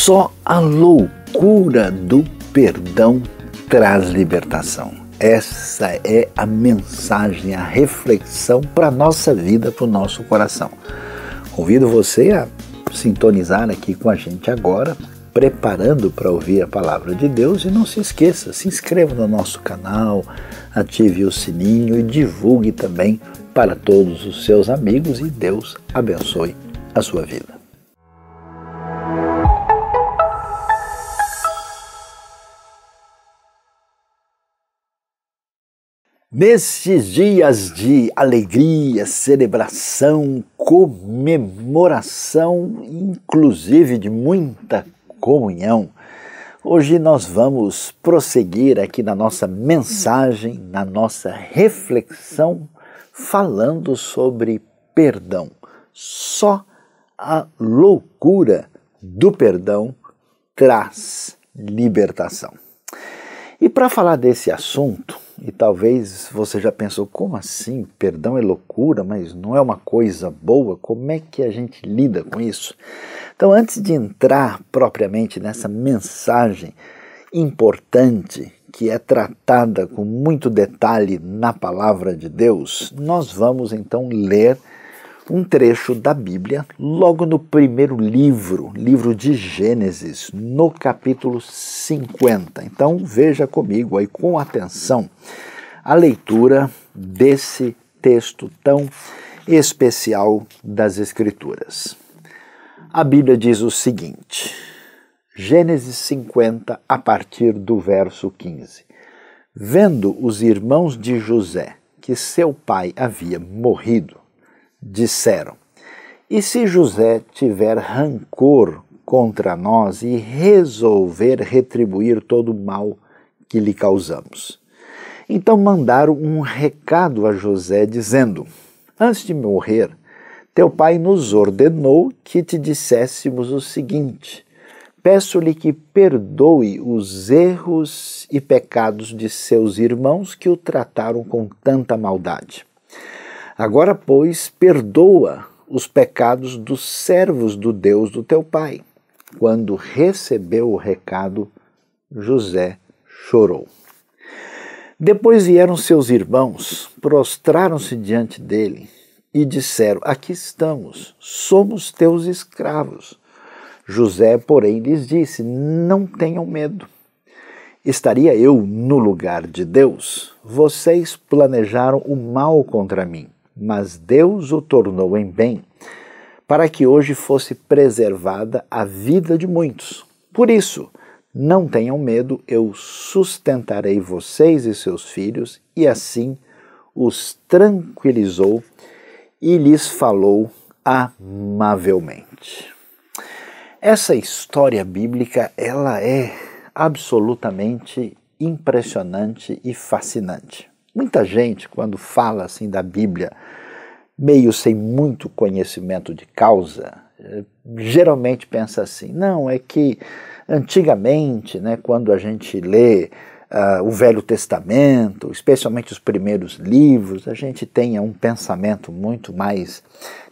Só a loucura do perdão traz libertação. Essa é a mensagem, a reflexão para a nossa vida, para o nosso coração. Convido você a sintonizar aqui com a gente agora, preparando para ouvir a palavra de Deus. E não se esqueça, se inscreva no nosso canal, ative o sininho e divulgue também para todos os seus amigos. E Deus abençoe a sua vida. Nesses dias de alegria, celebração, comemoração, inclusive de muita comunhão, hoje nós vamos prosseguir aqui na nossa mensagem, na nossa reflexão, falando sobre perdão. Só a loucura do perdão traz libertação. E para falar desse assunto, e talvez você já pensou, como assim? Perdão é loucura, mas não é uma coisa boa? Como é que a gente lida com isso? Então, antes de entrar propriamente nessa mensagem importante que é tratada com muito detalhe na palavra de Deus, nós vamos então ler um trecho da Bíblia, logo no primeiro livro, livro de Gênesis, no capítulo 50. Então veja comigo aí com atenção a leitura desse texto tão especial das Escrituras. A Bíblia diz o seguinte, Gênesis 50, a partir do verso 15: Vendo os irmãos de José que seu pai havia morrido, disseram: E se José tiver rancor contra nós e resolver retribuir todo o mal que lhe causamos? Então mandaram um recado a José dizendo: Antes de morrer, teu pai nos ordenou que te disséssemos o seguinte: Peço-lhe que perdoe os erros e pecados de seus irmãos que o trataram com tanta maldade. Agora, pois, perdoa os pecados dos servos do Deus do teu pai. Quando recebeu o recado, José chorou. Depois vieram seus irmãos, prostraram-se diante dele e disseram: Aqui estamos, somos teus escravos. José, porém, lhes disse: Não tenham medo. Estaria eu no lugar de Deus? Vocês planejaram o mal contra mim mas Deus o tornou em bem, para que hoje fosse preservada a vida de muitos. Por isso, não tenham medo, eu sustentarei vocês e seus filhos, e assim os tranquilizou e lhes falou amavelmente. Essa história bíblica, ela é absolutamente impressionante e fascinante. Muita gente, quando fala assim da Bíblia, meio sem muito conhecimento de causa, geralmente pensa assim: não, é que antigamente, né, quando a gente lê uh, o Velho Testamento, especialmente os primeiros livros, a gente tem um pensamento muito mais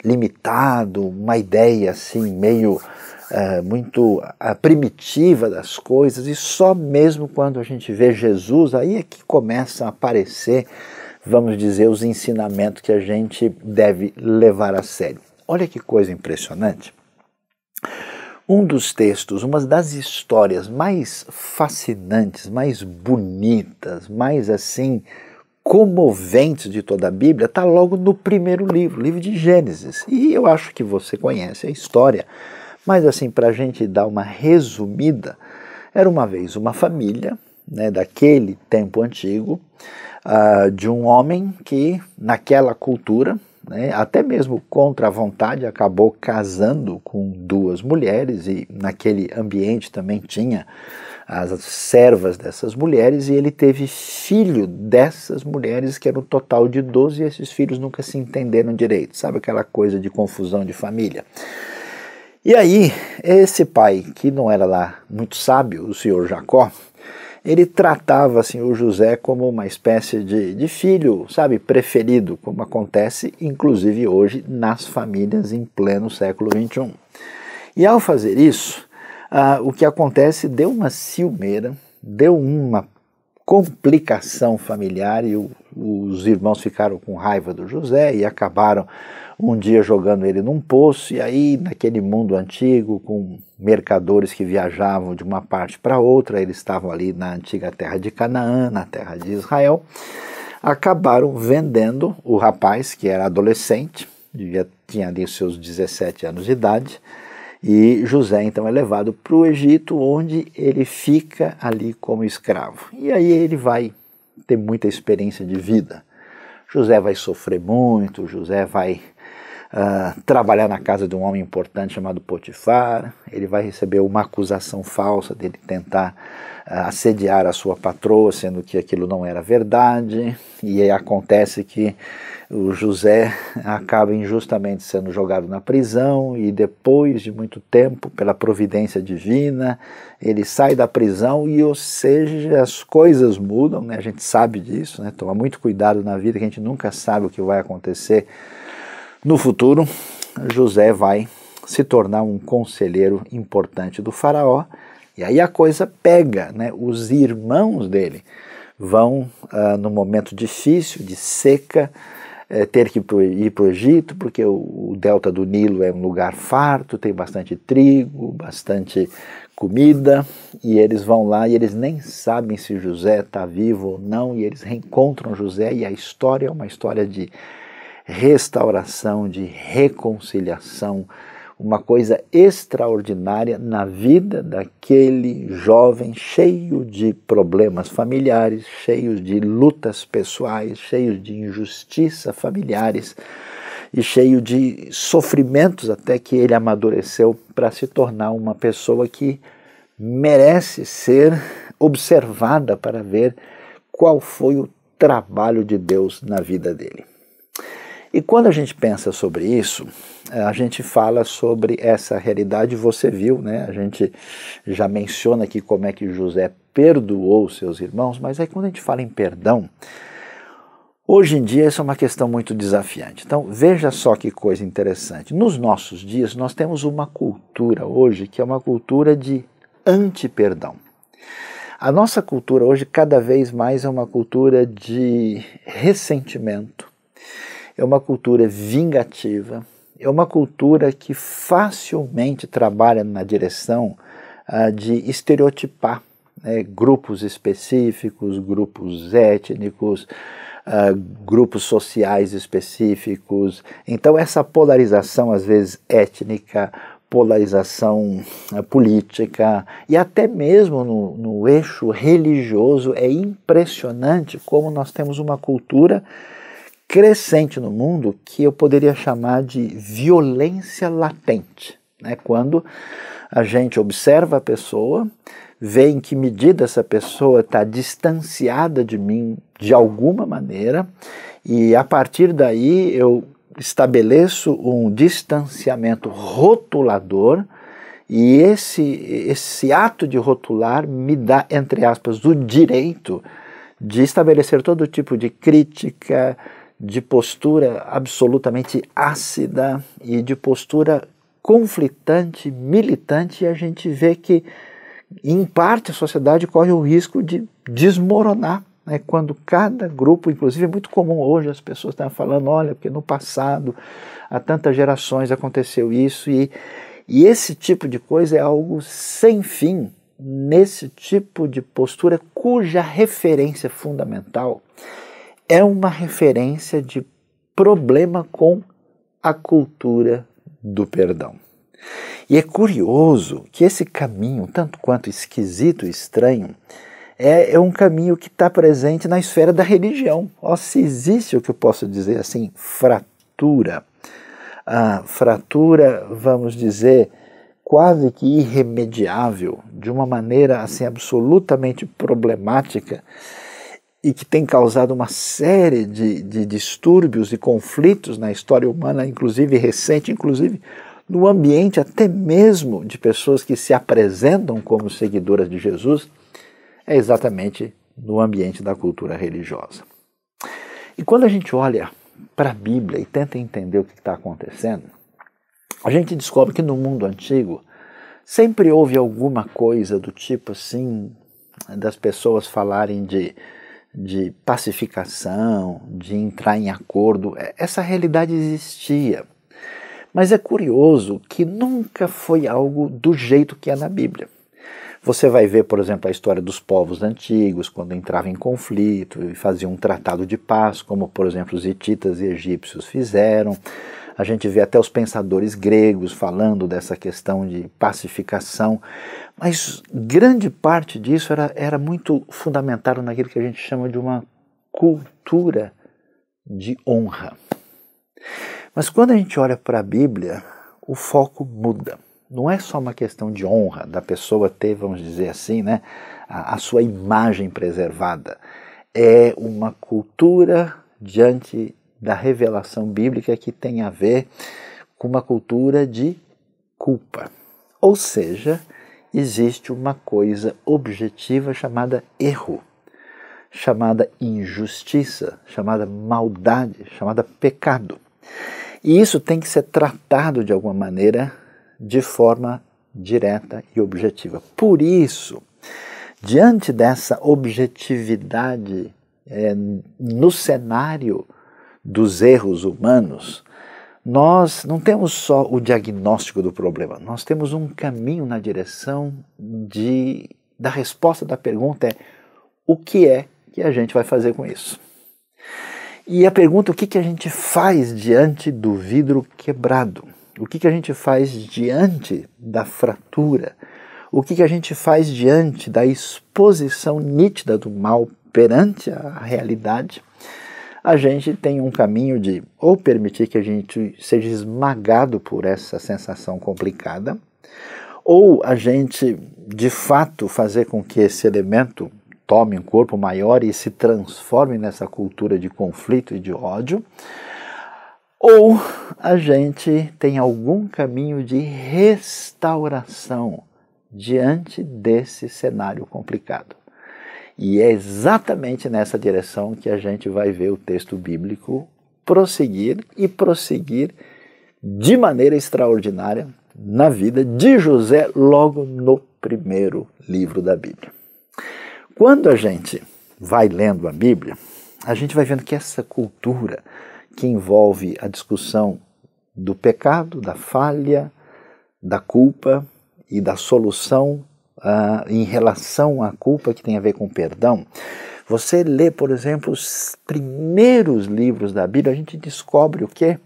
limitado, uma ideia assim meio é, muito a primitiva das coisas, e só mesmo quando a gente vê Jesus, aí é que começam a aparecer, vamos dizer, os ensinamentos que a gente deve levar a sério. Olha que coisa impressionante. Um dos textos, uma das histórias mais fascinantes, mais bonitas, mais assim comoventes de toda a Bíblia, está logo no primeiro livro, livro de Gênesis. E eu acho que você conhece a história mas assim, para a gente dar uma resumida, era uma vez uma família né, daquele tempo antigo, uh, de um homem que naquela cultura, né, até mesmo contra a vontade, acabou casando com duas mulheres e naquele ambiente também tinha as servas dessas mulheres e ele teve filho dessas mulheres, que era um total de 12, e esses filhos nunca se entenderam direito, sabe aquela coisa de confusão de família. E aí, esse pai, que não era lá muito sábio, o senhor Jacó, ele tratava assim, o José como uma espécie de, de filho, sabe, preferido, como acontece inclusive hoje nas famílias em pleno século XXI. E ao fazer isso, ah, o que acontece deu uma ciumeira, deu uma complicação familiar e o, os irmãos ficaram com raiva do José e acabaram um dia jogando ele num poço, e aí, naquele mundo antigo, com mercadores que viajavam de uma parte para outra, eles estavam ali na antiga terra de Canaã, na terra de Israel, acabaram vendendo o rapaz, que era adolescente, devia, tinha ali seus 17 anos de idade, e José então é levado para o Egito, onde ele fica ali como escravo. E aí ele vai ter muita experiência de vida. José vai sofrer muito, José vai ah, trabalhar na casa de um homem importante chamado Potifar, ele vai receber uma acusação falsa dele tentar uh, assediar a sua patroa, sendo que aquilo não era verdade, e aí acontece que o José acaba injustamente sendo jogado na prisão e depois de muito tempo, pela providência divina, ele sai da prisão e, ou seja, as coisas mudam, né? a gente sabe disso, né? tomar muito cuidado na vida, que a gente nunca sabe o que vai acontecer no futuro, José vai se tornar um conselheiro importante do faraó, e aí a coisa pega, né? Os irmãos dele vão, ah, no momento difícil, de seca, eh, ter que ir para o Egito, porque o, o delta do Nilo é um lugar farto, tem bastante trigo, bastante comida, e eles vão lá e eles nem sabem se José está vivo ou não, e eles reencontram José, e a história é uma história de restauração, de reconciliação, uma coisa extraordinária na vida daquele jovem cheio de problemas familiares, cheio de lutas pessoais, cheio de injustiça familiares e cheio de sofrimentos até que ele amadureceu para se tornar uma pessoa que merece ser observada para ver qual foi o trabalho de Deus na vida dele. E quando a gente pensa sobre isso, eh, a gente fala sobre essa realidade, você viu, né? A gente já menciona aqui como é que José perdoou seus irmãos, mas aí quando a gente fala em perdão, hoje em dia isso é uma questão muito desafiante. Então, veja só que coisa interessante. Nos nossos dias, nós temos uma cultura hoje que é uma cultura de anti-perdão. A nossa cultura hoje cada vez mais é uma cultura de ressentimento, é uma cultura vingativa, é uma cultura que facilmente trabalha na direção ah, de estereotipar né, grupos específicos, grupos étnicos, ah, grupos sociais específicos. Então, essa polarização, às vezes étnica, polarização ah, política e até mesmo no, no eixo religioso, é impressionante como nós temos uma cultura crescente no mundo que eu poderia chamar de violência latente. Né? Quando a gente observa a pessoa, vê em que medida essa pessoa está distanciada de mim de alguma maneira, e a partir daí eu estabeleço um distanciamento rotulador. E esse, esse ato de rotular me dá, entre aspas, o direito de estabelecer todo tipo de crítica, de postura absolutamente ácida e de postura conflitante, militante, e a gente vê que, em parte, a sociedade corre o risco de desmoronar. Né? Quando cada grupo, inclusive é muito comum hoje as pessoas estão falando, olha, porque no passado, há tantas gerações aconteceu isso, e, e esse tipo de coisa é algo sem fim nesse tipo de postura cuja referência fundamental é uma referência de problema com a cultura do perdão. E é curioso que esse caminho, tanto quanto esquisito e estranho, é, é um caminho que está presente na esfera da religião. Ó, se existe o que eu posso dizer assim, fratura. Ah, fratura, vamos dizer, quase que irremediável, de uma maneira assim absolutamente problemática e que tem causado uma série de, de distúrbios e conflitos na história humana, inclusive recente, inclusive no ambiente até mesmo de pessoas que se apresentam como seguidoras de Jesus, é exatamente no ambiente da cultura religiosa. E quando a gente olha para a Bíblia e tenta entender o que está acontecendo, a gente descobre que no mundo antigo sempre houve alguma coisa do tipo assim, das pessoas falarem de de pacificação, de entrar em acordo, é, essa realidade existia. Mas é curioso que nunca foi algo do jeito que é na Bíblia. Você vai ver, por exemplo, a história dos povos antigos, quando entravam em conflito e faziam um tratado de paz, como, por exemplo, os hititas e egípcios fizeram. A gente vê até os pensadores gregos falando dessa questão de pacificação, mas grande parte disso era, era muito fundamentado naquilo que a gente chama de uma cultura de honra. Mas quando a gente olha para a Bíblia, o foco muda. Não é só uma questão de honra da pessoa ter, vamos dizer assim, né, a, a sua imagem preservada. É uma cultura diante da revelação bíblica que tem a ver com uma cultura de culpa. Ou seja, existe uma coisa objetiva chamada erro, chamada injustiça, chamada maldade, chamada pecado. E isso tem que ser tratado de alguma maneira de forma direta e objetiva. Por isso, diante dessa objetividade é, no cenário dos erros humanos, nós não temos só o diagnóstico do problema, nós temos um caminho na direção de, da resposta da pergunta é o que é que a gente vai fazer com isso? E a pergunta o que, que a gente faz diante do vidro quebrado? O que, que a gente faz diante da fratura? O que, que a gente faz diante da exposição nítida do mal perante a realidade? a gente tem um caminho de ou permitir que a gente seja esmagado por essa sensação complicada, ou a gente de fato fazer com que esse elemento tome um corpo maior e se transforme nessa cultura de conflito e de ódio, ou a gente tem algum caminho de restauração diante desse cenário complicado. E é exatamente nessa direção que a gente vai ver o texto bíblico prosseguir e prosseguir de maneira extraordinária na vida de José logo no primeiro livro da Bíblia. Quando a gente vai lendo a Bíblia, a gente vai vendo que essa cultura que envolve a discussão do pecado, da falha, da culpa e da solução ah, em relação à culpa que tem a ver com perdão, você lê, por exemplo, os primeiros livros da Bíblia, a gente descobre o quê?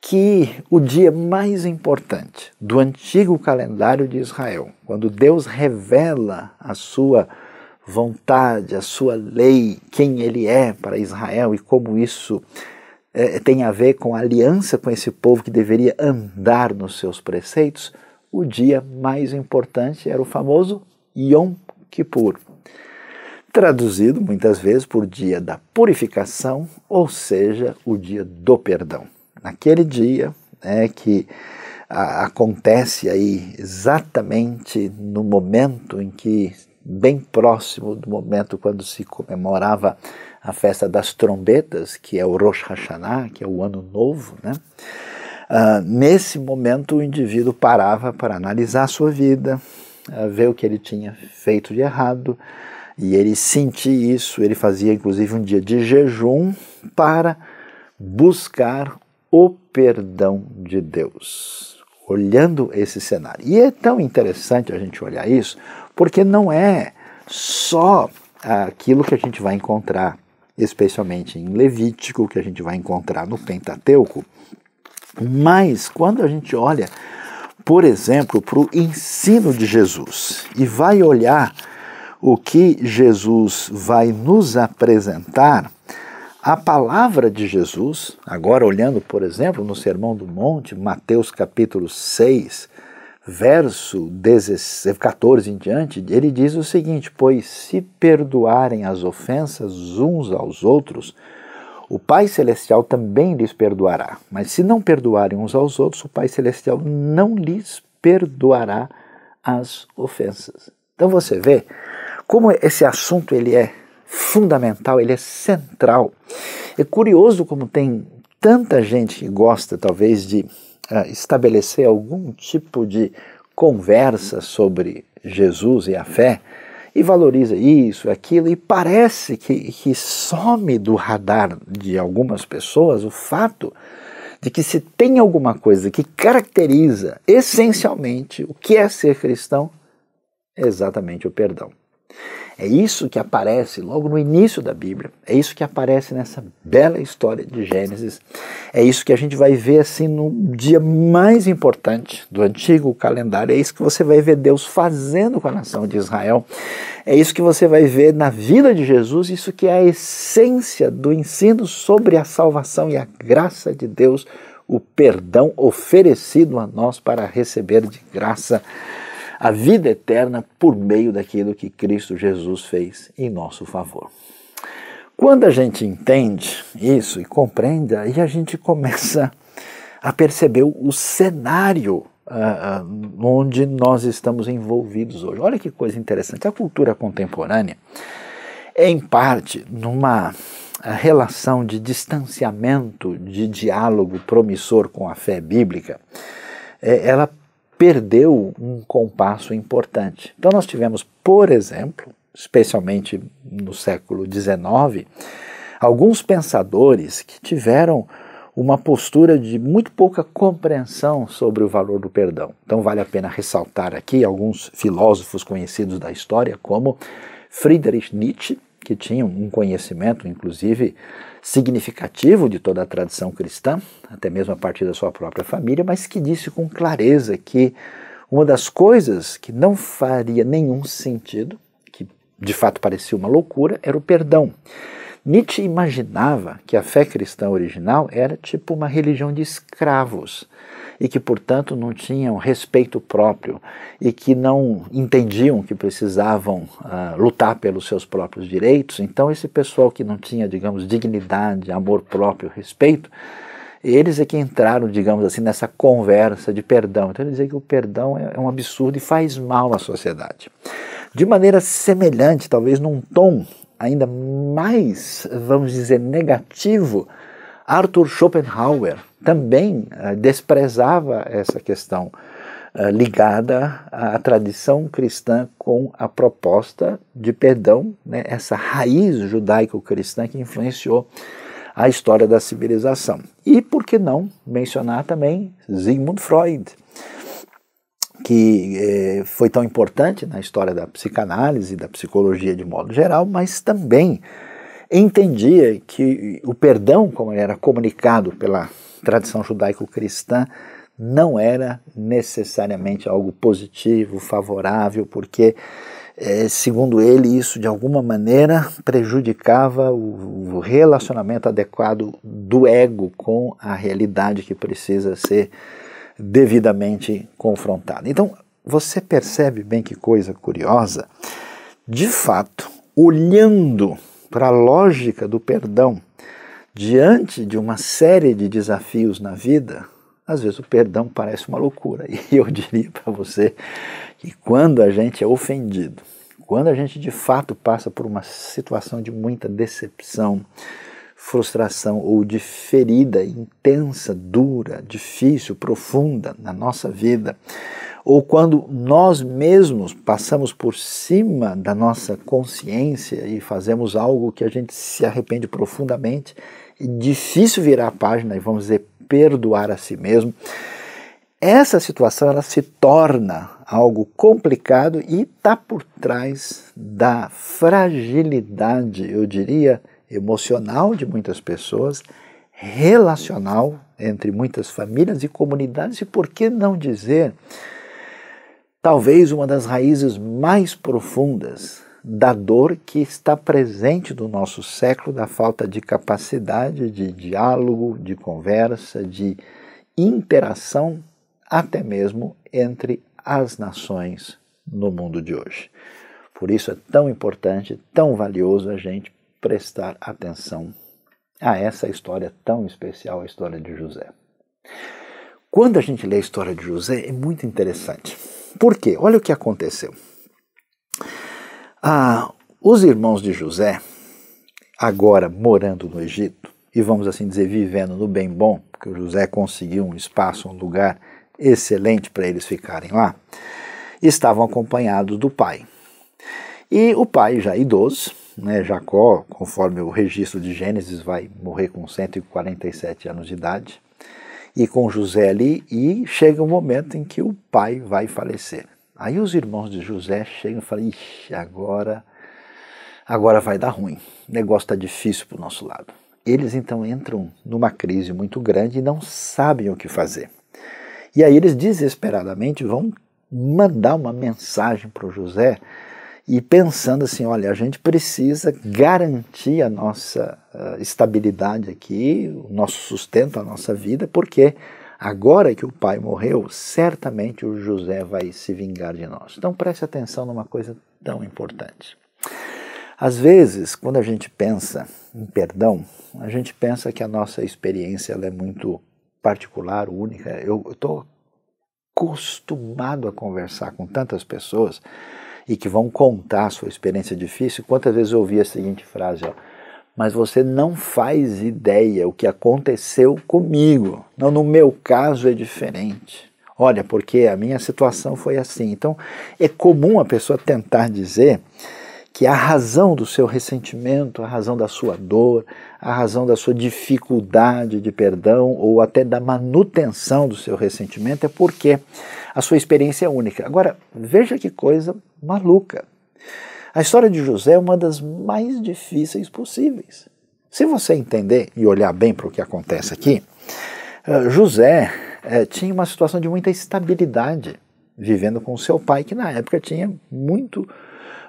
Que o dia mais importante do antigo calendário de Israel, quando Deus revela a sua vontade, a sua lei, quem ele é para Israel e como isso é, tem a ver com a aliança com esse povo que deveria andar nos seus preceitos, o dia mais importante era o famoso Yom Kippur, traduzido muitas vezes por dia da purificação, ou seja, o dia do perdão. Naquele dia né, que a, acontece aí exatamente no momento em que, bem próximo do momento quando se comemorava a festa das trombetas, que é o Rosh Hashanah, que é o ano novo, né? Ah, nesse momento, o indivíduo parava para analisar a sua vida, uh, ver o que ele tinha feito de errado, e ele sentia isso. Ele fazia inclusive um dia de jejum para buscar o perdão de Deus, olhando esse cenário. E é tão interessante a gente olhar isso, porque não é só aquilo que a gente vai encontrar, especialmente em Levítico, que a gente vai encontrar no Pentateuco, mas quando a gente olha, por exemplo, para o ensino de Jesus e vai olhar o que Jesus vai nos apresentar, a palavra de Jesus, agora olhando, por exemplo, no Sermão do Monte, Mateus capítulo 6, verso 14 em diante, ele diz o seguinte: Pois se perdoarem as ofensas uns aos outros, o Pai Celestial também lhes perdoará. Mas se não perdoarem uns aos outros, o Pai Celestial não lhes perdoará as ofensas. Então você vê como esse assunto ele é fundamental, ele é central. É curioso como tem tanta gente que gosta talvez de uh, estabelecer algum tipo de conversa sobre Jesus e a fé, e valoriza isso, aquilo, e parece que, que some do radar de algumas pessoas o fato de que se tem alguma coisa que caracteriza essencialmente o que é ser cristão, é exatamente o perdão. É isso que aparece logo no início da Bíblia, é isso que aparece nessa bela história de Gênesis, é isso que a gente vai ver assim no dia mais importante do antigo calendário, é isso que você vai ver Deus fazendo com a nação de Israel, é isso que você vai ver na vida de Jesus, isso que é a essência do ensino sobre a salvação e a graça de Deus, o perdão oferecido a nós para receber de graça a vida eterna por meio daquilo que Cristo Jesus fez em nosso favor. Quando a gente entende isso e compreende, aí a gente começa a perceber o cenário ah, ah, onde nós estamos envolvidos hoje. Olha que coisa interessante. A cultura contemporânea é, em parte, numa ah, relação de distanciamento de diálogo promissor com a fé bíblica, é, ela perdeu um compasso importante. Então, nós tivemos, por exemplo, especialmente no século XIX, alguns pensadores que tiveram uma postura de muito pouca compreensão sobre o valor do perdão. Então, vale a pena ressaltar aqui alguns filósofos conhecidos da história, como Friedrich Nietzsche, que tinham um conhecimento, inclusive, significativo de toda a tradição cristã, até mesmo a partir da sua própria família, mas que disse com clareza que uma das coisas que não faria nenhum sentido, que de fato parecia uma loucura, era o perdão. Nietzsche imaginava que a fé cristã original era tipo uma religião de escravos e que, portanto, não tinham respeito próprio e que não entendiam que precisavam ah, lutar pelos seus próprios direitos. Então, esse pessoal que não tinha, digamos, dignidade, amor próprio, respeito, eles é que entraram, digamos assim, nessa conversa de perdão. Então, dizer que o perdão é, é um absurdo e faz mal à sociedade. De maneira semelhante, talvez num tom ainda mais, vamos dizer, negativo, Arthur Schopenhauer também uh, desprezava essa questão uh, ligada à tradição cristã com a proposta de perdão, né, essa raiz judaico-cristã que influenciou a história da civilização. E por que não mencionar também Sigmund Freud, que eh, foi tão importante na história da psicanálise, da psicologia de modo geral, mas também entendia que o perdão, como ele era comunicado pela tradição judaico-cristã, não era necessariamente algo positivo, favorável, porque, eh, segundo ele, isso de alguma maneira prejudicava o relacionamento adequado do ego com a realidade que precisa ser devidamente confrontada. Então, você percebe bem que coisa curiosa. De fato, olhando para a lógica do perdão, diante de uma série de desafios na vida, às vezes o perdão parece uma loucura. E eu diria para você que quando a gente é ofendido, quando a gente de fato passa por uma situação de muita decepção, frustração ou de ferida intensa, dura, difícil, profunda na nossa vida, ou quando nós mesmos passamos por cima da nossa consciência e fazemos algo que a gente se arrepende profundamente, e difícil virar a página e vamos dizer perdoar a si mesmo. Essa situação ela se torna algo complicado e está por trás da fragilidade, eu diria, emocional de muitas pessoas, relacional entre muitas famílias e comunidades e por que não dizer talvez uma das raízes mais profundas da dor que está presente no nosso século, da falta de capacidade de diálogo, de conversa, de interação, até mesmo entre as nações no mundo de hoje. Por isso é tão importante, tão valioso a gente prestar atenção a essa história tão especial, a história de José. Quando a gente lê a história de José, é muito interessante por quê? Olha o que aconteceu. Ah, os irmãos de José, agora morando no Egito, e vamos assim dizer, vivendo no bem bom, porque o José conseguiu um espaço, um lugar excelente para eles ficarem lá, estavam acompanhados do pai. E o pai, já idoso, né, Jacó, conforme o registro de Gênesis, vai morrer com 147 anos de idade e com José ali, e chega um momento em que o pai vai falecer. Aí os irmãos de José chegam e falam: Ixi, agora, agora vai dar ruim, o negócio está difícil para o nosso lado. Eles então entram numa crise muito grande e não sabem o que fazer. E aí eles desesperadamente vão mandar uma mensagem para o José e pensando assim, olha, a gente precisa garantir a nossa uh, estabilidade aqui, o nosso sustento, a nossa vida, porque agora que o pai morreu, certamente o José vai se vingar de nós. Então preste atenção numa coisa tão importante. Às vezes, quando a gente pensa em perdão, a gente pensa que a nossa experiência é muito particular, única. Eu estou acostumado a conversar com tantas pessoas e que vão contar a sua experiência difícil, quantas vezes eu ouvi a seguinte frase, ó, mas você não faz ideia o que aconteceu comigo. Não, no meu caso é diferente. Olha, porque a minha situação foi assim. Então, é comum a pessoa tentar dizer que a razão do seu ressentimento, a razão da sua dor, a razão da sua dificuldade de perdão ou até da manutenção do seu ressentimento é porque a sua experiência é única. Agora, veja que coisa maluca. A história de José é uma das mais difíceis possíveis. Se você entender e olhar bem para o que acontece aqui, eh, José eh, tinha uma situação de muita estabilidade, vivendo com seu pai, que na época tinha muito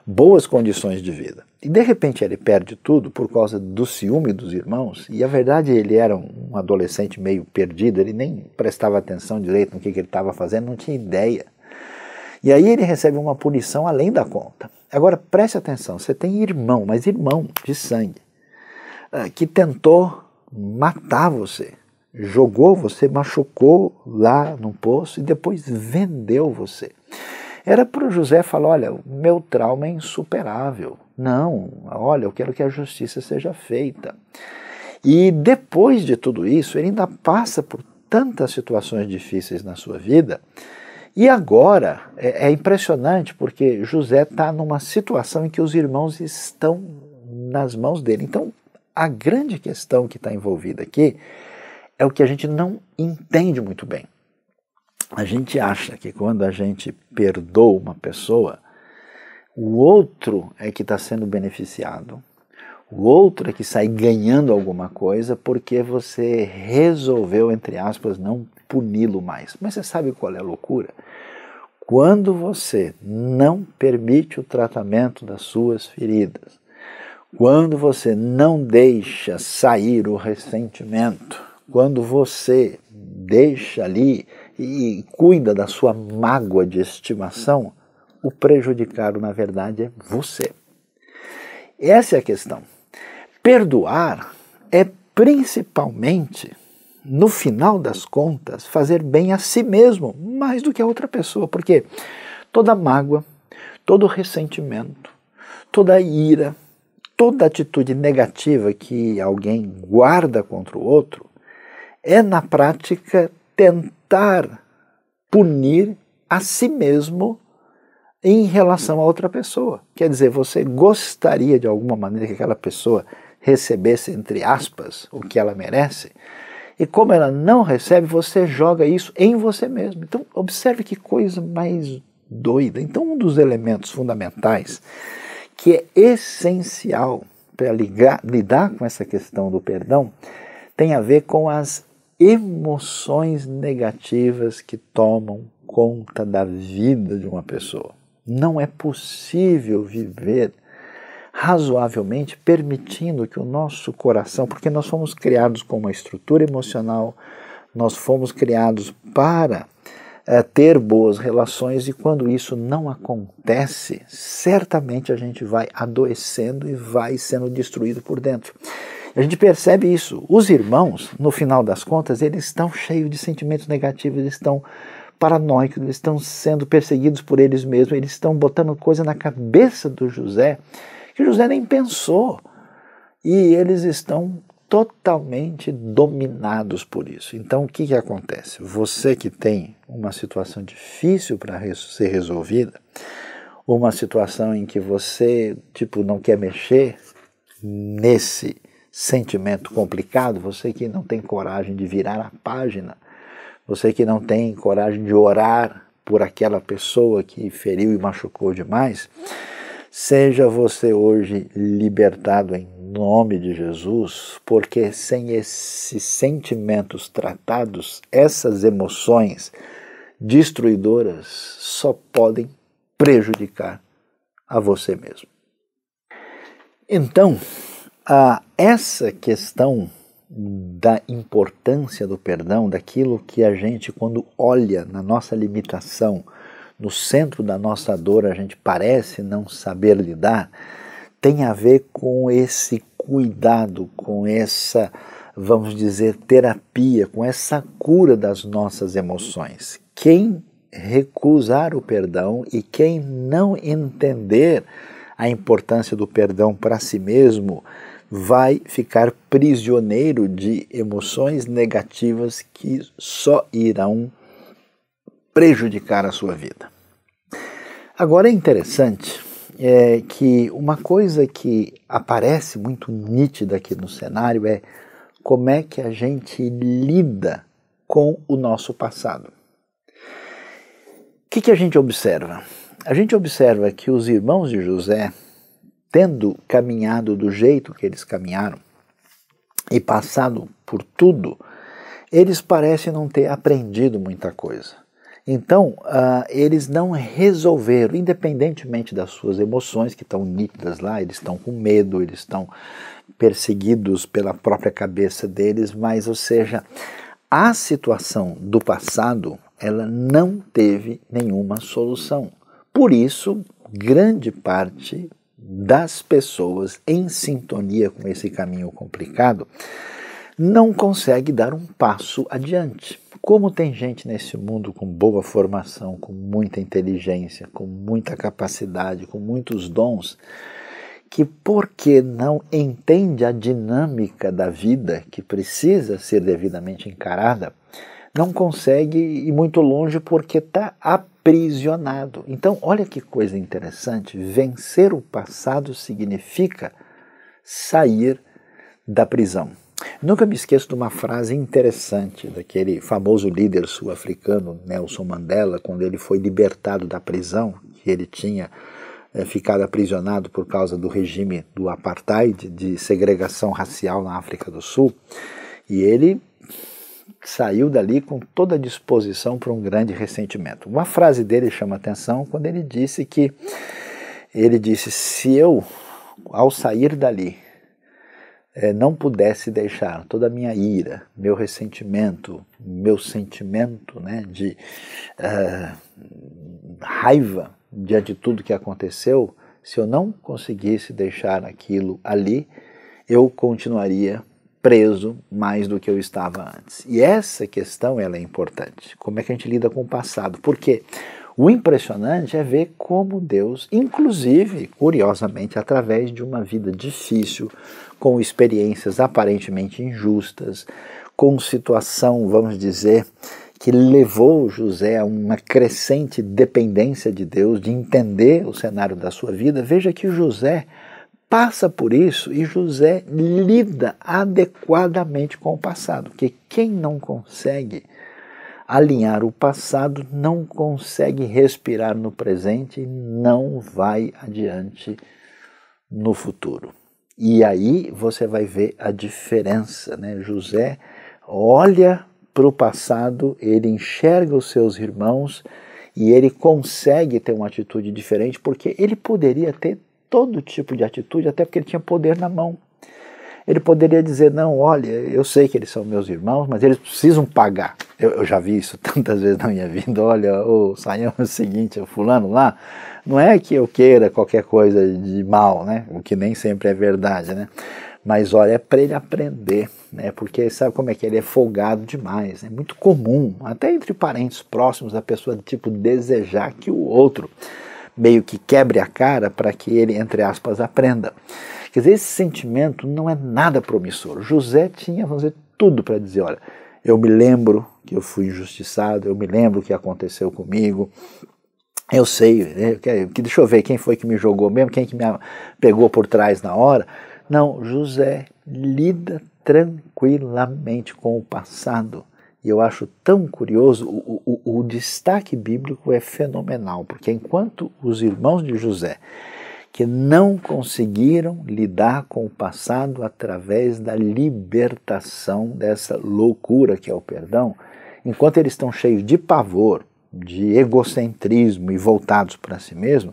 boas condições de vida. E de repente ele perde tudo por causa do ciúme dos irmãos, e a verdade ele era um adolescente meio perdido, ele nem prestava atenção direito no que, que ele estava fazendo, não tinha ideia. E aí ele recebe uma punição além da conta. Agora preste atenção, você tem irmão, mas irmão de sangue, ah, que tentou matar você, jogou você, machucou lá no poço e depois vendeu você. Era para o José falar: olha, o meu trauma é insuperável. Não, olha, eu quero que a justiça seja feita. E depois de tudo isso, ele ainda passa por tantas situações difíceis na sua vida. E agora é, é impressionante porque José está numa situação em que os irmãos estão nas mãos dele. Então, a grande questão que está envolvida aqui é o que a gente não entende muito bem. A gente acha que quando a gente perdoa uma pessoa, o outro é que está sendo beneficiado. O outro é que sai ganhando alguma coisa porque você resolveu, entre aspas, não puni-lo mais. Mas você sabe qual é a loucura? Quando você não permite o tratamento das suas feridas, quando você não deixa sair o ressentimento, quando você deixa ali e cuida da sua mágoa de estimação, o prejudicado, na verdade, é você. Essa é a questão. Perdoar é principalmente, no final das contas, fazer bem a si mesmo mais do que a outra pessoa, porque toda mágoa, todo ressentimento, toda ira, toda atitude negativa que alguém guarda contra o outro é, na prática, tentar punir a si mesmo em relação a outra pessoa. Quer dizer, você gostaria de alguma maneira que aquela pessoa recebesse, entre aspas, o que ela merece, e como ela não recebe, você joga isso em você mesmo. Então, observe que coisa mais doida. Então, um dos elementos fundamentais que é essencial para lidar com essa questão do perdão tem a ver com as emoções negativas que tomam conta da vida de uma pessoa. Não é possível viver razoavelmente permitindo que o nosso coração, porque nós fomos criados com uma estrutura emocional, nós fomos criados para é, ter boas relações e quando isso não acontece, certamente a gente vai adoecendo e vai sendo destruído por dentro. A gente percebe isso. Os irmãos, no final das contas, eles estão cheios de sentimentos negativos, eles estão paranoicos, eles estão sendo perseguidos por eles mesmos, eles estão botando coisa na cabeça do José que José nem pensou. E eles estão totalmente dominados por isso. Então, o que, que acontece? Você que tem uma situação difícil para ser resolvida, uma situação em que você tipo não quer mexer nesse sentimento complicado, você que não tem coragem de virar a página, você que não tem coragem de orar por aquela pessoa que feriu e machucou demais, seja você hoje libertado em nome de Jesus, porque sem esses sentimentos tratados, essas emoções destruidoras só podem prejudicar a você mesmo. Então, essa questão da importância do perdão, daquilo que a gente, quando olha na nossa limitação, no centro da nossa dor, a gente parece não saber lidar, tem a ver com esse cuidado, com essa, vamos dizer, terapia, com essa cura das nossas emoções. Quem recusar o perdão e quem não entender a importância do perdão para si mesmo, vai ficar prisioneiro de emoções negativas que só irão prejudicar a sua vida. Agora é interessante é, que uma coisa que aparece muito nítida aqui no cenário é como é que a gente lida com o nosso passado. O que, que a gente observa? A gente observa que os irmãos de José tendo caminhado do jeito que eles caminharam e passado por tudo, eles parecem não ter aprendido muita coisa. Então, uh, eles não resolveram, independentemente das suas emoções, que estão nítidas lá, eles estão com medo, eles estão perseguidos pela própria cabeça deles, mas, ou seja, a situação do passado, ela não teve nenhuma solução. Por isso, grande parte das pessoas em sintonia com esse caminho complicado não consegue dar um passo adiante. Como tem gente nesse mundo com boa formação, com muita inteligência, com muita capacidade, com muitos dons, que porque não entende a dinâmica da vida que precisa ser devidamente encarada, não consegue ir muito longe porque está aprisionado. Então, olha que coisa interessante: vencer o passado significa sair da prisão. Nunca me esqueço de uma frase interessante daquele famoso líder sul-africano Nelson Mandela, quando ele foi libertado da prisão que ele tinha é, ficado aprisionado por causa do regime do apartheid, de segregação racial na África do Sul. E ele saiu dali com toda a disposição para um grande ressentimento. Uma frase dele chama atenção quando ele disse que ele disse: se eu, ao sair dali, eh, não pudesse deixar toda a minha ira, meu ressentimento, meu sentimento né, de uh, raiva diante de tudo que aconteceu, se eu não conseguisse deixar aquilo ali, eu continuaria preso mais do que eu estava antes. E essa questão ela é importante. Como é que a gente lida com o passado? Porque o impressionante é ver como Deus, inclusive, curiosamente, através de uma vida difícil, com experiências aparentemente injustas, com situação, vamos dizer, que levou José a uma crescente dependência de Deus, de entender o cenário da sua vida. Veja que José passa por isso e José lida adequadamente com o passado, porque quem não consegue alinhar o passado não consegue respirar no presente e não vai adiante no futuro. E aí você vai ver a diferença, né? José olha para o passado, ele enxerga os seus irmãos e ele consegue ter uma atitude diferente porque ele poderia ter todo tipo de atitude, até porque ele tinha poder na mão. Ele poderia dizer: não, olha, eu sei que eles são meus irmãos, mas eles precisam pagar. Eu, eu já vi isso tantas vezes na minha vida: olha, o Saião é o seguinte, é o fulano lá, não é que eu queira qualquer coisa de mal, né? O que nem sempre é verdade, né? Mas olha, é para ele aprender, né? Porque sabe como é que é? ele é folgado demais. É muito comum, até entre parentes próximos, a pessoa tipo desejar que o outro meio que quebre a cara para que ele, entre aspas, aprenda. Quer dizer, esse sentimento não é nada promissor. José tinha, vamos dizer, tudo para dizer: olha, eu me lembro que eu fui injustiçado, eu me lembro o que aconteceu comigo. Eu sei, né, é, que deixa eu ver quem foi que me jogou mesmo, quem que me pegou por trás na hora. Não, José lida tranquilamente com o passado e eu acho tão curioso, o, o, o, destaque bíblico é fenomenal, porque enquanto os irmãos de José, que não conseguiram lidar com o passado através da libertação dessa loucura que é o perdão, enquanto eles estão cheios de pavor, de egocentrismo e voltados para si mesmo,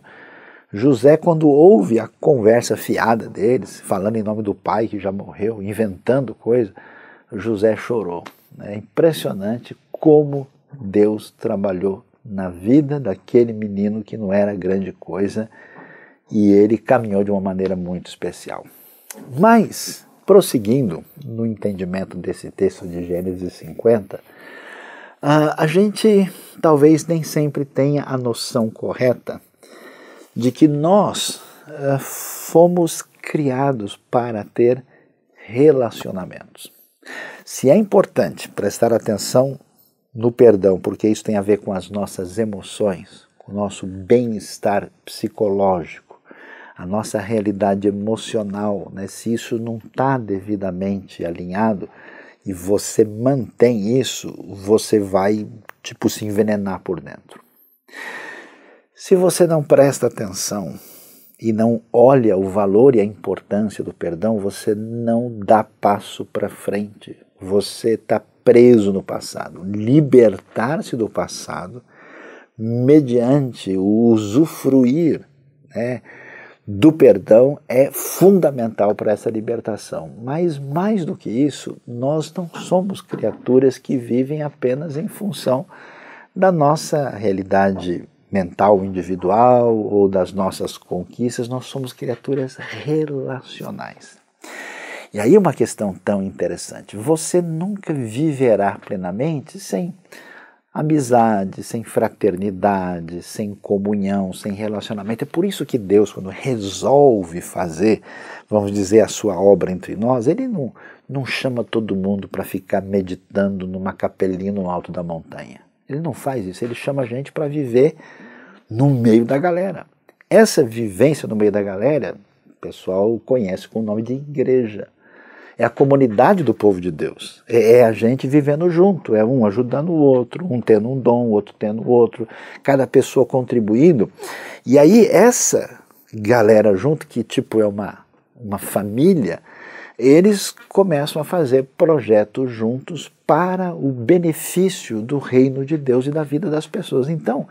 José, quando ouve a conversa fiada deles, falando em nome do pai que já morreu, inventando coisa, José chorou. É impressionante como Deus trabalhou na vida daquele menino que não era grande coisa e ele caminhou de uma maneira muito especial. Mas, prosseguindo no entendimento desse texto de Gênesis 50, a gente talvez nem sempre tenha a noção correta de que nós eh, fomos criados para ter relacionamentos. Se é importante prestar atenção no perdão, porque isso tem a ver com as nossas emoções, com o nosso bem-estar psicológico, a nossa realidade emocional, né? se isso não está devidamente alinhado e você mantém isso, você vai tipo se envenenar por dentro. Se você não presta atenção e não olha o valor e a importância do perdão, você não dá passo para frente. Você está preso no passado. Libertar-se do passado mediante o usufruir né, do perdão é fundamental para essa libertação. Mas mais do que isso, nós não somos criaturas que vivem apenas em função da nossa realidade mental individual ou das nossas conquistas, nós somos criaturas relacionais. E aí uma questão tão interessante: você nunca viverá plenamente sem amizade, sem fraternidade, sem comunhão, sem relacionamento. É por isso que Deus, quando resolve fazer, vamos dizer, a sua obra entre nós, ele não, não chama todo mundo para ficar meditando numa capelinha no alto da montanha. Ele não faz isso, ele chama a gente para viver no meio da galera. Essa vivência no meio da galera, o pessoal conhece com o nome de igreja. É a comunidade do povo de Deus. É, é a gente vivendo junto, é um ajudando o outro, um tendo um dom, o outro tendo outro, cada pessoa contribuindo. E aí essa galera junto, que tipo é uma, uma família, eles começam a fazer projetos juntos para o benefício do reino de Deus e da vida das pessoas. Então,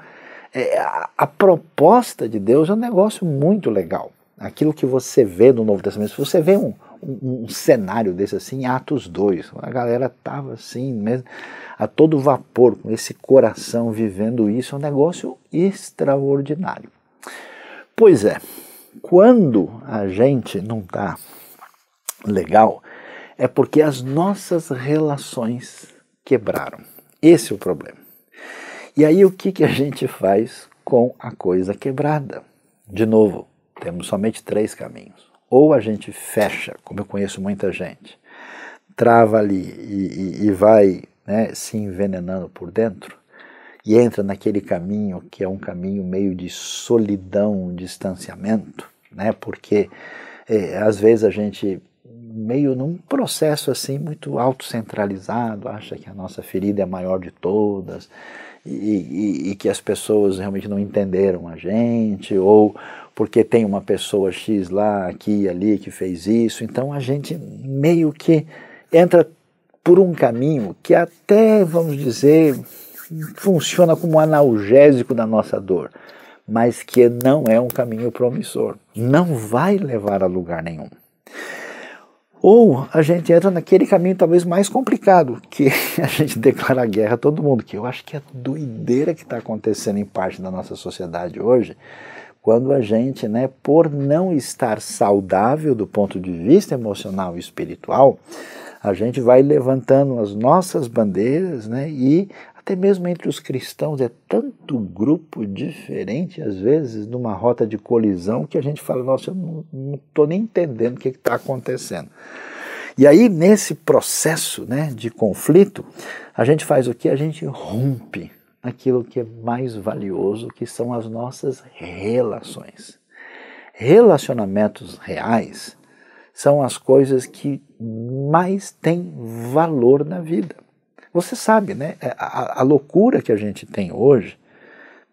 é, a, a proposta de Deus é um negócio muito legal. Aquilo que você vê no Novo Testamento, se você vê um, um, um, cenário desse assim, Atos 2. A galera estava assim, mesmo, a todo vapor, com esse coração vivendo isso, é um negócio extraordinário. Pois é, quando a gente não está legal, é porque as nossas relações quebraram. Esse é o problema. E aí o que, que a gente faz com a coisa quebrada? De novo, temos somente três caminhos. Ou a gente fecha, como eu conheço muita gente, trava ali e, e, e vai né, se envenenando por dentro, e entra naquele caminho que é um caminho meio de solidão, distanciamento, né? Porque é, às vezes a gente meio num processo assim muito autocentralizado, acha que a nossa ferida é a maior de todas, e, e, e que as pessoas realmente não entenderam a gente, ou porque tem uma pessoa X lá, aqui e ali que fez isso. Então a gente meio que entra por um caminho que até, vamos dizer, funciona como um analgésico da nossa dor, mas que não é um caminho promissor. Não vai levar a lugar nenhum. Ou a gente entra naquele caminho talvez mais complicado, que a gente declara guerra a todo mundo, que eu acho que é doideira que está acontecendo em parte da nossa sociedade hoje, quando a gente, né, por não estar saudável do ponto de vista emocional e espiritual, a gente vai levantando as nossas bandeiras né, e até mesmo entre os cristãos, é tanto grupo diferente, às vezes, numa rota de colisão, que a gente fala, nossa, eu não estou nem entendendo o que está acontecendo. E aí, nesse processo né, de conflito, a gente faz o que? A gente rompe aquilo que é mais valioso, que são as nossas relações. Relacionamentos reais são as coisas que mais têm valor na vida. Você sabe, né? É, a, a loucura que a gente tem hoje,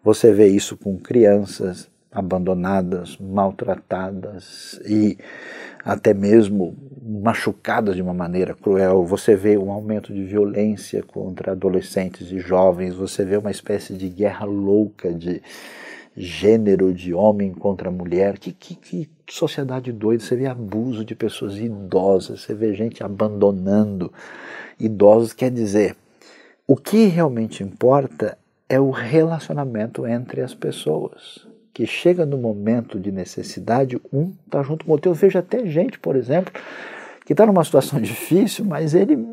você vê isso com crianças abandonadas, maltratadas e até mesmo machucadas de uma maneira cruel. Você vê um aumento de violência contra adolescentes e jovens, você vê uma espécie de guerra louca de gênero de homem contra mulher. Que, que, que sociedade doida! Você vê abuso de pessoas idosas, você vê gente abandonando idosos. Quer dizer, o que realmente importa é o relacionamento entre as pessoas. Que chega no momento de necessidade, um está junto com o outro. Eu vejo até gente, por exemplo, que está numa situação difícil, mas ele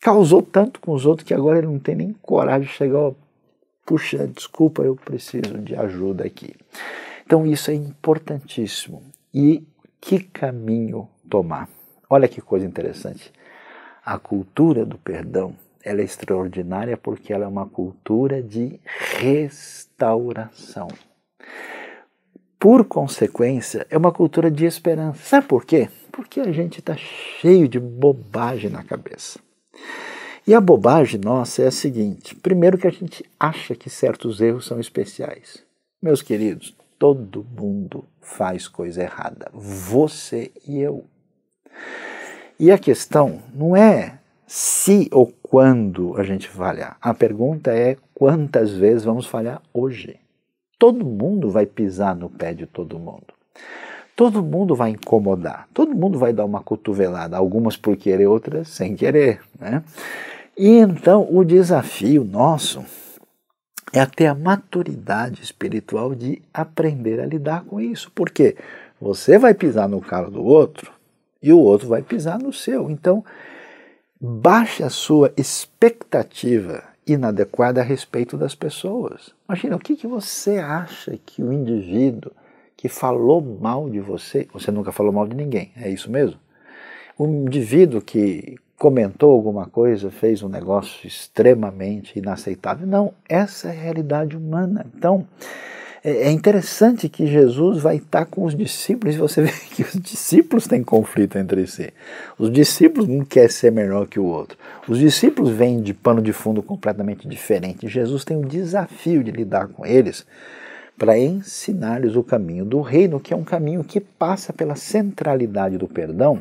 causou tanto com os outros que agora ele não tem nem coragem de chegar ao puxa, desculpa, eu preciso de ajuda aqui. Então isso é importantíssimo. E que caminho tomar? Olha que coisa interessante. A cultura do perdão, ela é extraordinária porque ela é uma cultura de restauração. Por consequência, é uma cultura de esperança. Sabe por quê? Porque a gente está cheio de bobagem na cabeça. E a bobagem nossa é a seguinte: primeiro, que a gente acha que certos erros são especiais. Meus queridos, todo mundo faz coisa errada, você e eu. E a questão não é se ou quando a gente falhar, a pergunta é quantas vezes vamos falhar hoje. Todo mundo vai pisar no pé de todo mundo. Todo mundo vai incomodar, todo mundo vai dar uma cotovelada, algumas por querer, outras sem querer. Né? E então o desafio nosso é até a maturidade espiritual de aprender a lidar com isso, porque você vai pisar no carro do outro e o outro vai pisar no seu. Então, baixe a sua expectativa inadequada a respeito das pessoas. Imagina, o que, que você acha que o indivíduo que falou mal de você, você nunca falou mal de ninguém, é isso mesmo? O indivíduo que comentou alguma coisa, fez um negócio extremamente inaceitável. Não, essa é a realidade humana. Então, é, é interessante que Jesus vai estar com os discípulos e você vê que os discípulos têm conflito entre si. Os discípulos não querem ser melhor que o outro. Os discípulos vêm de pano de fundo completamente diferente. Jesus tem o desafio de lidar com eles para ensinar-lhes o caminho do reino, que é um caminho que passa pela centralidade do perdão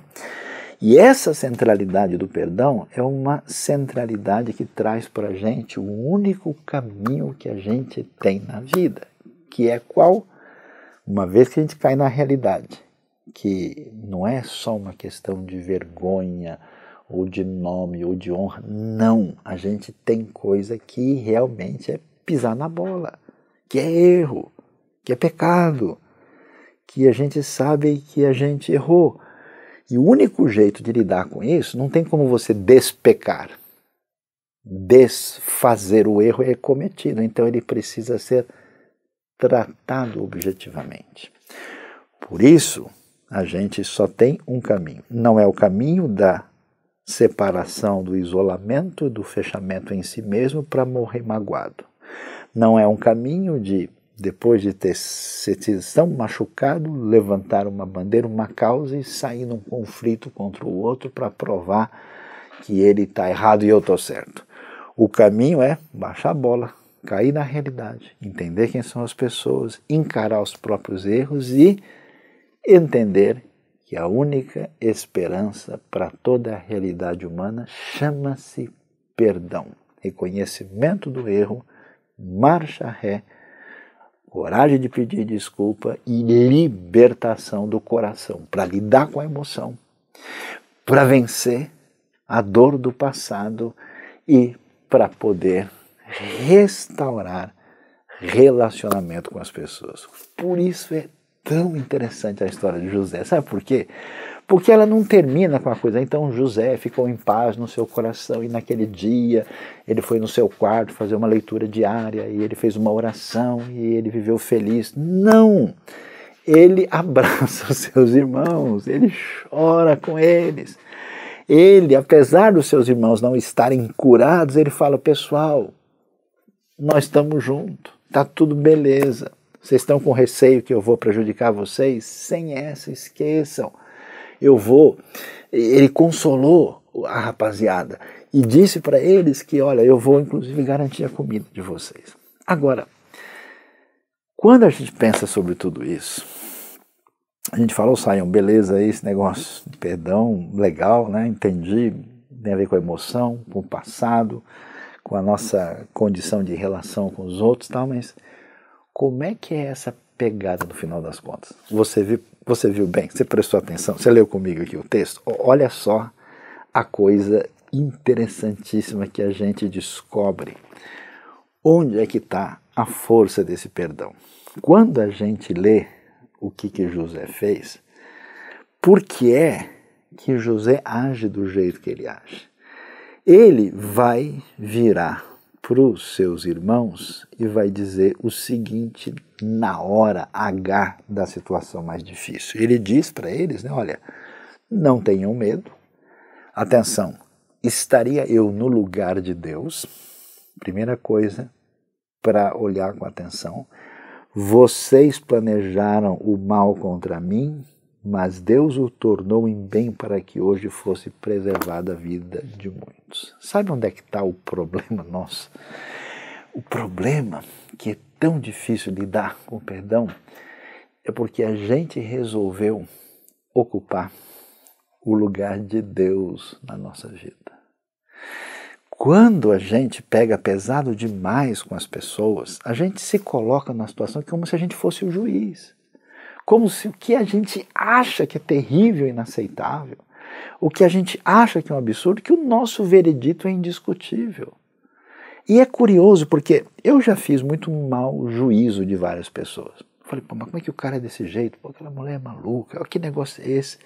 e essa centralidade do perdão é uma centralidade que traz para a gente o único caminho que a gente tem na vida, que é qual? Uma vez que a gente cai na realidade, que não é só uma questão de vergonha ou de nome ou de honra, não. A gente tem coisa que realmente é pisar na bola, que é erro, que é pecado, que a gente sabe que a gente errou e o único jeito de lidar com isso, não tem como você despecar, desfazer o erro é cometido. Então ele precisa ser tratado objetivamente. Por isso, a gente só tem um caminho. Não é o caminho da separação, do isolamento, do fechamento em si mesmo para morrer magoado. Não é um caminho de depois de ter sido tão machucado, levantar uma bandeira, uma causa e sair num conflito contra o outro para provar que ele está errado e eu estou certo. O caminho é baixar a bola, cair na realidade, entender quem são as pessoas, encarar os próprios erros e entender que a única esperança para toda a realidade humana chama-se perdão, reconhecimento do erro, marcha ré coragem de pedir desculpa e libertação do coração para lidar com a emoção, para vencer a dor do passado e para poder restaurar relacionamento com as pessoas. Por isso é tão interessante a história de José. Sabe por quê? porque ela não termina com a coisa. Então José ficou em paz no seu coração e naquele dia ele foi no seu quarto fazer uma leitura diária e ele fez uma oração e ele viveu feliz. Não! Ele abraça os seus irmãos, ele chora com eles. Ele, apesar dos seus irmãos não estarem curados, ele fala: pessoal, nós estamos juntos, tá tudo beleza. Vocês estão com receio que eu vou prejudicar vocês? Sem essa, esqueçam eu vou. Ele consolou a rapaziada e disse para eles que, olha, eu vou inclusive garantir a comida de vocês. Agora, quando a gente pensa sobre tudo isso, a gente falou, saiam, beleza, esse negócio de perdão, legal, né? Entendi, tem a ver com a emoção, com o passado, com a nossa condição de relação com os outros, tal, mas como é que é essa pegada no final das contas. Você viu, você viu bem, você prestou atenção, você leu comigo aqui o texto. Olha só a coisa interessantíssima que a gente descobre. Onde é que está a força desse perdão? Quando a gente lê o que, que José fez, por que é que José age do jeito que ele age? Ele vai virar para os seus irmãos e vai dizer o seguinte na hora H da situação mais difícil. Ele diz para eles, né, olha, não tenham medo. Atenção, estaria eu no lugar de Deus? Primeira coisa para olhar com atenção. Vocês planejaram o mal contra mim, mas Deus o tornou em bem para que hoje fosse preservada a vida de muitos. Sabe onde é que está o problema nosso? O problema que é tão difícil lidar com o perdão é porque a gente resolveu ocupar o lugar de Deus na nossa vida. Quando a gente pega pesado demais com as pessoas, a gente se coloca numa situação que é como se a gente fosse o juiz como se o que a gente acha que é terrível, inaceitável, o que a gente acha que é um absurdo, que o nosso veredito é indiscutível. E é curioso porque eu já fiz muito mau juízo de várias pessoas. Falei, pô, mas como é que o cara é desse jeito? Pô, aquela mulher é maluca, que negócio é esse?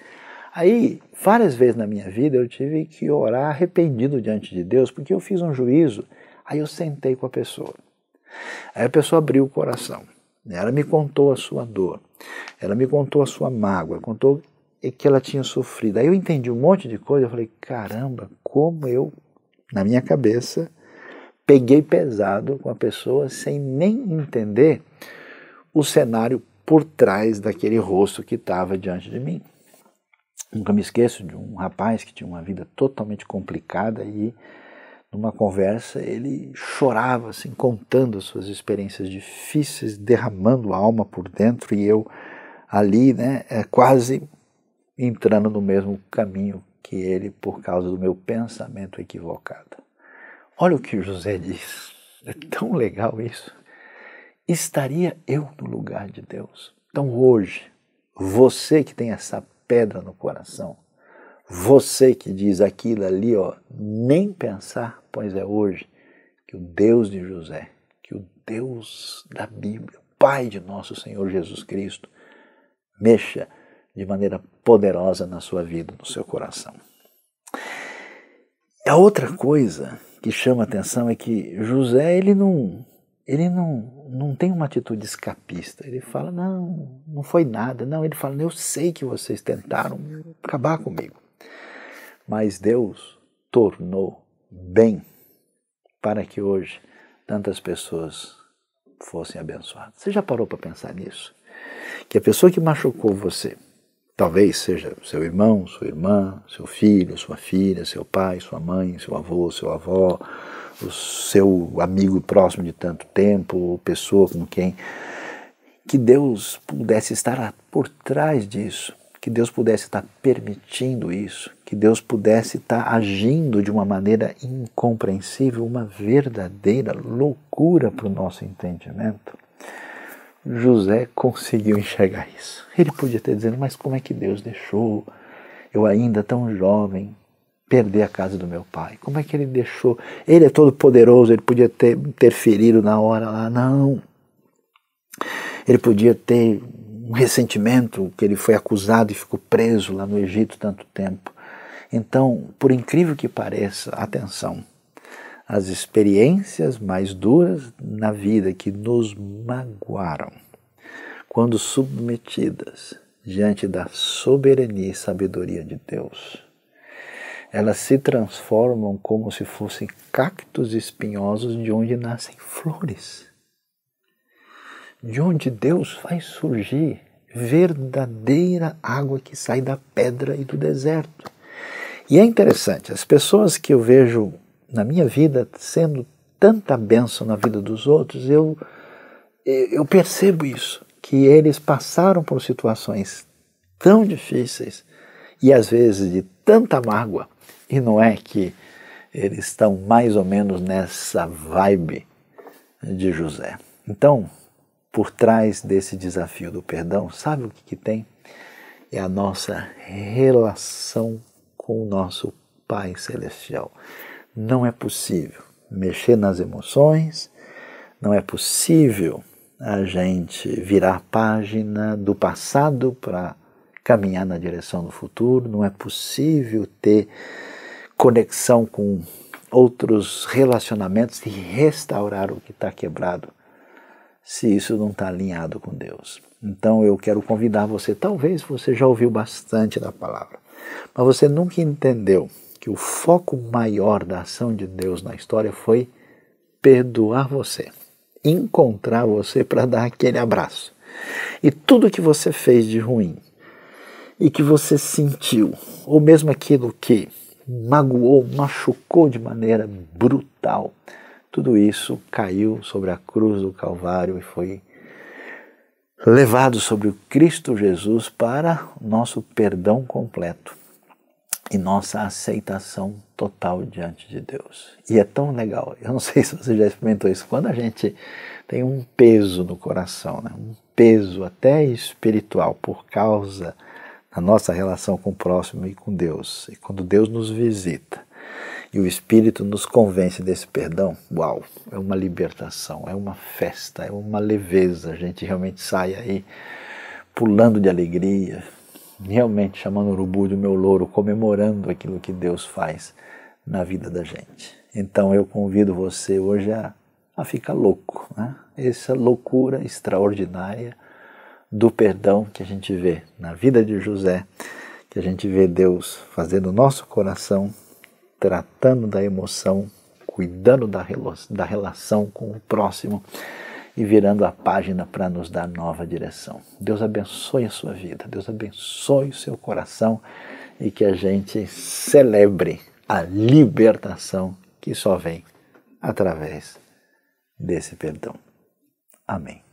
Aí, várias vezes na minha vida, eu tive que orar arrependido diante de Deus, porque eu fiz um juízo, aí eu sentei com a pessoa. Aí a pessoa abriu o coração, né? ela me contou a sua dor. Ela me contou a sua mágoa, contou que ela tinha sofrido. Aí eu entendi um monte de coisa, eu falei, caramba, como eu, na minha cabeça, peguei pesado com a pessoa sem nem entender o cenário por trás daquele rosto que estava diante de mim. Nunca me esqueço de um rapaz que tinha uma vida totalmente complicada e numa conversa, ele chorava, assim, contando as suas experiências difíceis, derramando a alma por dentro, e eu ali, né, é, quase entrando no mesmo caminho que ele por causa do meu pensamento equivocado. Olha o que José diz. É tão legal isso. Estaria eu no lugar de Deus? Então hoje, você que tem essa pedra no coração, você que diz aquilo ali, ó, nem pensar, pois é hoje que o Deus de José, que o Deus da Bíblia, Pai de nosso Senhor Jesus Cristo, mexa de maneira poderosa na sua vida, no seu coração. A outra coisa que chama atenção é que José, ele não, ele não, não tem uma atitude escapista. Ele fala: "Não, não foi nada". Não, ele fala: "Eu sei que vocês tentaram acabar comigo. Mas Deus tornou bem para que hoje tantas pessoas fossem abençoadas. Você já parou para pensar nisso? Que a pessoa que machucou você, talvez seja seu irmão, sua irmã, seu filho, sua filha, seu pai, sua mãe, seu avô, seu avó, o seu amigo próximo de tanto tempo, pessoa com quem que Deus pudesse estar por trás disso, que Deus pudesse estar permitindo isso, que Deus pudesse estar tá agindo de uma maneira incompreensível, uma verdadeira loucura para o nosso entendimento. José conseguiu enxergar isso. Ele podia ter dizendo, mas como é que Deus deixou eu ainda tão jovem perder a casa do meu pai? Como é que ele deixou? Ele é todo poderoso, ele podia ter interferido na hora lá, não. Ele podia ter um ressentimento que ele foi acusado e ficou preso lá no Egito tanto tempo. Então, por incrível que pareça, atenção, as experiências mais duras na vida que nos magoaram, quando submetidas diante da soberania e sabedoria de Deus, elas se transformam como se fossem cactos espinhosos de onde nascem flores. De onde Deus faz surgir verdadeira água que sai da pedra e do deserto. E é interessante, as pessoas que eu vejo na minha vida sendo tanta benção na vida dos outros, eu, eu percebo isso, que eles passaram por situações tão difíceis e às vezes de tanta mágoa, e não é que eles estão mais ou menos nessa vibe de José. Então, por trás desse desafio do perdão, sabe o que, que tem? É a nossa relação com o nosso Pai Celestial. Não é possível mexer nas emoções, não é possível a gente virar a página do passado para caminhar na direção do futuro, não é possível ter conexão com outros relacionamentos e restaurar o que está quebrado se isso não está alinhado com Deus. Então eu quero convidar você, talvez você já ouviu bastante da palavra, mas você nunca entendeu que o foco maior da ação de Deus na história foi perdoar você, encontrar você para dar aquele abraço. E tudo que você fez de ruim e que você sentiu, ou mesmo aquilo que magoou, machucou de maneira brutal, tudo isso caiu sobre a cruz do Calvário e foi levado sobre o Cristo Jesus para nosso perdão completo e nossa aceitação total diante de Deus. E é tão legal. Eu não sei se você já experimentou isso. Quando a gente tem um peso no coração, né? um peso até espiritual por causa da nossa relação com o próximo e com Deus, e quando Deus nos visita e o Espírito nos convence desse perdão. Uau, é uma libertação, é uma festa, é uma leveza. A gente realmente sai aí pulando de alegria, realmente chamando o urubu de meu louro, comemorando aquilo que Deus faz na vida da gente. Então eu convido você hoje a, a ficar louco. Né? Essa loucura extraordinária do perdão que a gente vê na vida de José, que a gente vê Deus fazendo o nosso coração tratando da emoção, cuidando da, da relação com o próximo e virando a página para nos dar nova direção. Deus abençoe a sua vida, Deus abençoe o seu coração e que a gente celebre a libertação que só vem através desse perdão. Amém.